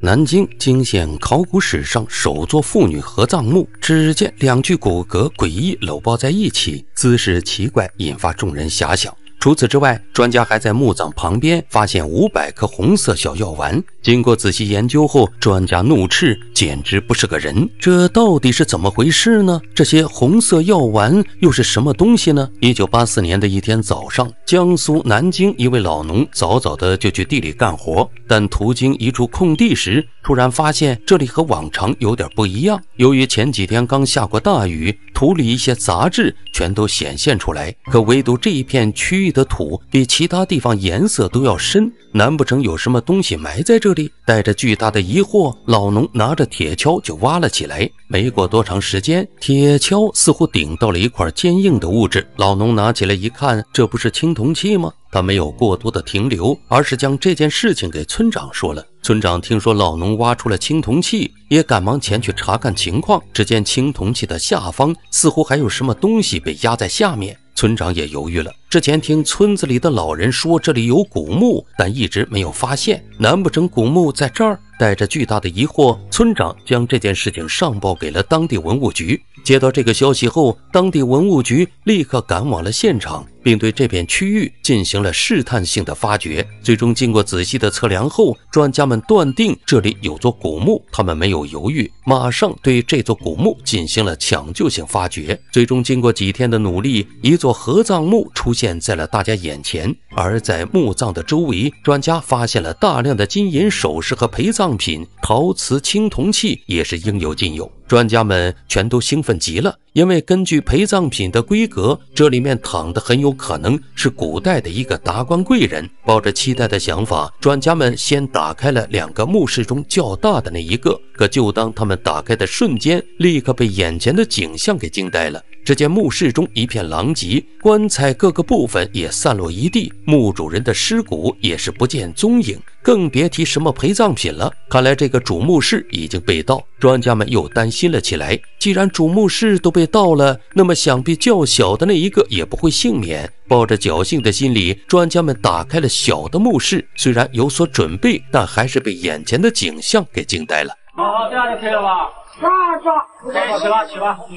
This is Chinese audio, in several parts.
南京惊现考古史上首座妇女合葬墓，只见两具骨骼诡异搂抱在一起，姿势奇怪，引发众人遐想。除此之外，专家还在墓葬旁边发现五百颗红色小药丸。经过仔细研究后，专家怒斥：“简直不是个人！这到底是怎么回事呢？这些红色药丸又是什么东西呢？”一九八四年的一天早上，江苏南京一位老农早早的就去地里干活，但途经一处空地时，突然发现这里和往常有点不一样。由于前几天刚下过大雨。土里一些杂质全都显现出来，可唯独这一片区域的土比其他地方颜色都要深，难不成有什么东西埋在这里？带着巨大的疑惑，老农拿着铁锹就挖了起来。没过多长时间，铁锹似乎顶到了一块坚硬的物质，老农拿起来一看，这不是青铜器吗？他没有过多的停留，而是将这件事情给村长说了。村长听说老农挖出了青铜器，也赶忙前去查看情况。只见青铜器的下方似乎还有什么东西被压在下面，村长也犹豫了。之前听村子里的老人说这里有古墓，但一直没有发现。难不成古墓在这儿？带着巨大的疑惑，村长将这件事情上报给了当地文物局。接到这个消息后，当地文物局立刻赶往了现场，并对这片区域进行了试探性的发掘。最终，经过仔细的测量后，专家们断定这里有座古墓。他们没有犹豫，马上对这座古墓进行了抢救性发掘。最终，经过几天的努力，一座合葬墓出现在了大家眼前。而在墓葬的周围，专家发现了大量的金银首饰和陪葬。葬品、陶瓷、青铜器也是应有尽有，专家们全都兴奋极了，因为根据陪葬品的规格，这里面躺的很有可能是古代的一个达官贵人。抱着期待的想法，专家们先打开了两个墓室中较大的那一个。可就当他们打开的瞬间，立刻被眼前的景象给惊呆了。只见墓室中一片狼藉，棺材各个部分也散落一地，墓主人的尸骨也是不见踪影。更别提什么陪葬品了。看来这个主墓室已经被盗，专家们又担心了起来。既然主墓室都被盗了，那么想必较小的那一个也不会幸免。抱着侥幸的心理，专家们打开了小的墓室。虽然有所准备，但还是被眼前的景象给惊呆了。好好，这样就可以了吧？起上，起啦起啦起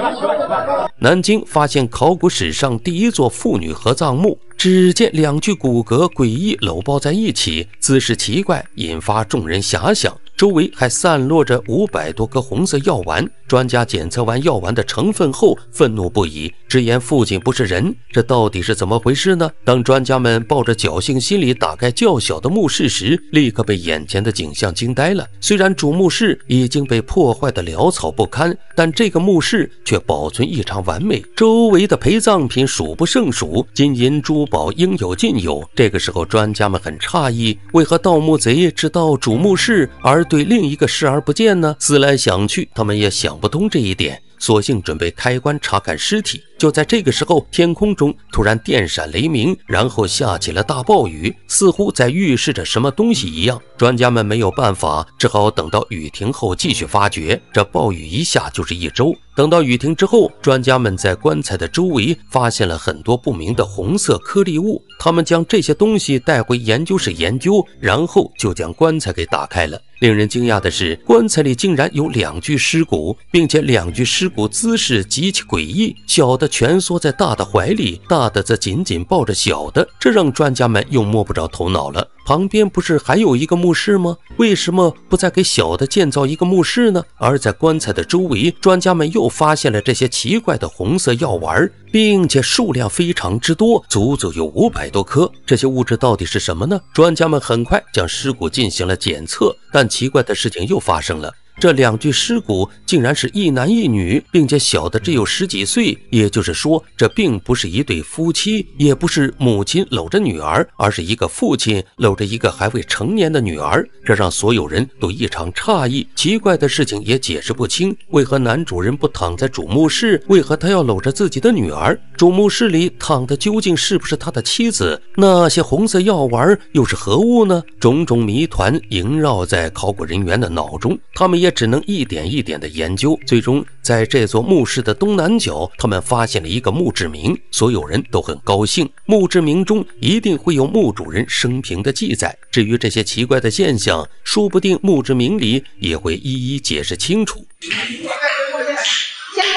啦！南京发现考古史上第一座妇女合葬墓。只见两具骨骼诡异搂抱在一起，姿势奇怪，引发众人遐想。周围还散落着五百多颗红色药丸。专家检测完药丸的成分后，愤怒不已，直言父亲不是人。这到底是怎么回事呢？当专家们抱着侥幸心理打开较小的墓室时，立刻被眼前的景象惊呆了。虽然主墓室已经被破坏得潦草不堪，但这个墓室却保存异常完美。周围的陪葬品数不胜数，金银珠宝应有尽有。这个时候，专家们很诧异，为何盗墓贼只盗主墓室而？对另一个视而不见呢？思来想去，他们也想不通这一点，索性准备开棺查看尸体。就在这个时候，天空中突然电闪雷鸣，然后下起了大暴雨，似乎在预示着什么东西一样。专家们没有办法，只好等到雨停后继续发掘。这暴雨一下就是一周，等到雨停之后，专家们在棺材的周围发现了很多不明的红色颗粒物。他们将这些东西带回研究室研究，然后就将棺材给打开了。令人惊讶的是，棺材里竟然有两具尸骨，并且两具尸骨姿势极其诡异，小的。蜷缩在大的怀里，大的则紧紧抱着小的，这让专家们又摸不着头脑了。旁边不是还有一个墓室吗？为什么不再给小的建造一个墓室呢？而在棺材的周围，专家们又发现了这些奇怪的红色药丸，并且数量非常之多，足足有五百多颗。这些物质到底是什么呢？专家们很快将尸骨进行了检测，但奇怪的事情又发生了。这两具尸骨竟然是一男一女，并且小的只有十几岁，也就是说，这并不是一对夫妻，也不是母亲搂着女儿，而是一个父亲搂着一个还未成年的女儿，这让所有人都异常诧异。奇怪的事情也解释不清：为何男主人不躺在主墓室？为何他要搂着自己的女儿？主墓室里躺的究竟是不是他的妻子？那些红色药丸又是何物呢？种种谜团萦绕在考古人员的脑中，他们也。只能一点一点的研究。最终，在这座墓室的东南角，他们发现了一个墓志铭，所有人都很高兴。墓志铭中一定会有墓主人生平的记载。至于这些奇怪的现象，说不定墓志铭里也会一一解释清楚。先别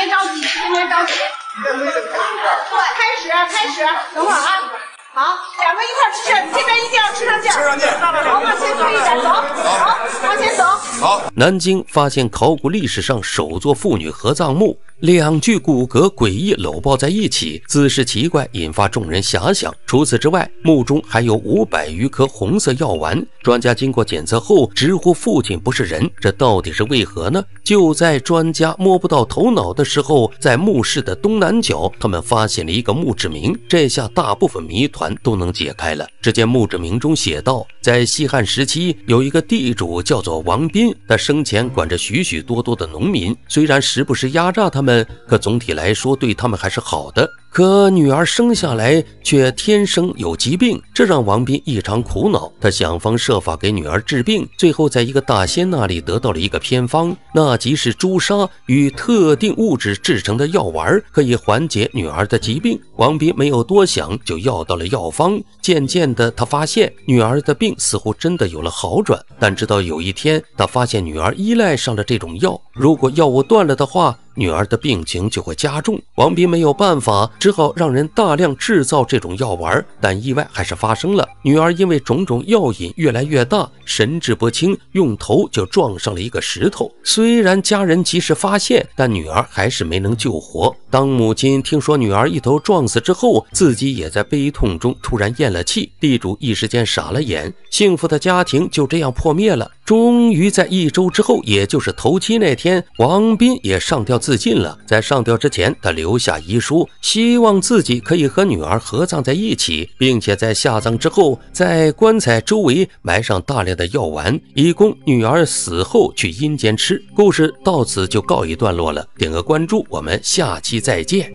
着急，先别着急。开始，开始，等会儿啊。好，两个一块吃上，这边一定要吃上劲。吃上劲，好，往前坐一点，走，走，往前走。好，南京发现考古历史上首座妇女合葬墓。两具骨骼诡异搂抱在一起，姿势奇怪，引发众人遐想。除此之外，墓中还有五百余颗红色药丸。专家经过检测后，直呼父亲不是人，这到底是为何呢？就在专家摸不到头脑的时候，在墓室的东南角，他们发现了一个墓志铭。这下大部分谜团都能解开了。只见墓志铭中写道：在西汉时期，有一个地主叫做王斌，他生前管着许许多多的农民，虽然时不时压榨他们。可总体来说，对他们还是好的。可女儿生下来却天生有疾病，这让王斌异常苦恼。他想方设法给女儿治病，最后在一个大仙那里得到了一个偏方，那即是朱砂与特定物质制成的药丸，可以缓解女儿的疾病。王斌没有多想，就要到了药方。渐渐的，他发现女儿的病似乎真的有了好转。但直到有一天，他发现女儿依赖上了这种药，如果药物断了的话，女儿的病情就会加重。王斌没有办法。只好让人大量制造这种药丸，但意外还是发生了。女儿因为种种药瘾越来越大，神志不清，用头就撞上了一个石头。虽然家人及时发现，但女儿还是没能救活。当母亲听说女儿一头撞死之后，自己也在悲痛中突然咽了气。地主一时间傻了眼，幸福的家庭就这样破灭了。终于在一周之后，也就是头七那天，王斌也上吊自尽了。在上吊之前，他留下遗书，希。希望自己可以和女儿合葬在一起，并且在下葬之后，在棺材周围埋上大量的药丸，以供女儿死后去阴间吃。故事到此就告一段落了，点个关注，我们下期再见。